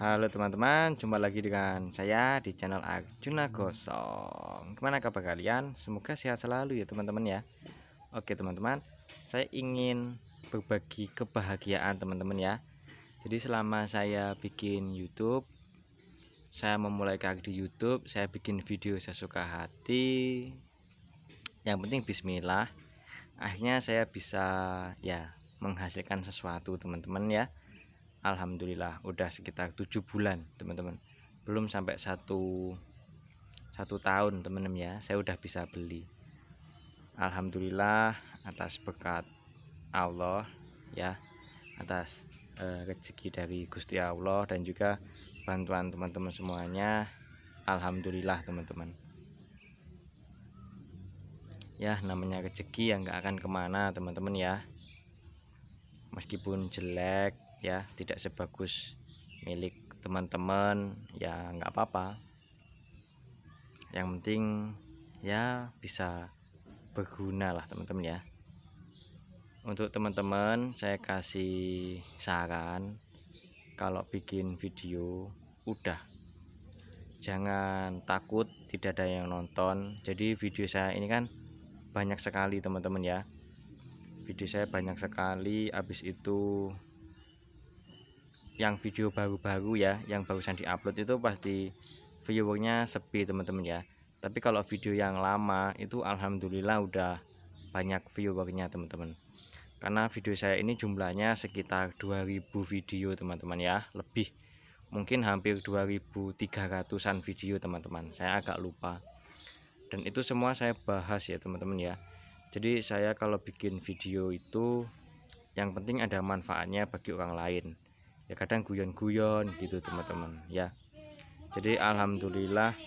Halo teman-teman, jumpa lagi dengan saya di channel Arjuna Gosong Gimana kabar kalian? Semoga sehat selalu ya teman-teman ya Oke teman-teman, saya ingin berbagi kebahagiaan teman-teman ya Jadi selama saya bikin Youtube Saya memulai kaki di Youtube, saya bikin video sesuka hati Yang penting bismillah Akhirnya saya bisa ya menghasilkan sesuatu teman-teman ya Alhamdulillah udah sekitar tujuh bulan teman-teman belum sampai satu satu tahun teman-teman ya saya udah bisa beli Alhamdulillah atas berkat Allah ya atas eh, rezeki dari Gusti Allah dan juga bantuan teman-teman semuanya Alhamdulillah teman-teman ya namanya rezeki yang gak akan kemana teman-teman ya meskipun jelek ya tidak sebagus milik teman-teman ya nggak apa-apa yang penting ya bisa berguna lah teman-teman ya untuk teman-teman saya kasih saran kalau bikin video udah jangan takut tidak ada yang nonton jadi video saya ini kan banyak sekali teman-teman ya video saya banyak sekali habis itu yang video baru-baru ya yang barusan diupload itu pasti viewernya sepi teman-teman ya tapi kalau video yang lama itu alhamdulillah udah banyak viewernya teman-teman karena video saya ini jumlahnya sekitar 2000 video teman-teman ya lebih mungkin hampir 2300an video teman-teman saya agak lupa dan itu semua saya bahas ya teman-teman ya jadi saya kalau bikin video itu yang penting ada manfaatnya bagi orang lain ya kadang guyon-guyon gitu teman-teman ya jadi alhamdulillah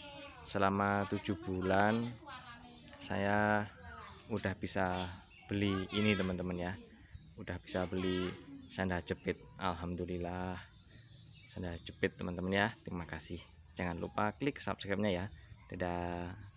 selama tujuh bulan saya udah bisa beli ini teman-teman ya udah bisa beli sandal jepit alhamdulillah sandal jepit teman-teman ya terima kasih jangan lupa klik subscribe-nya ya dadah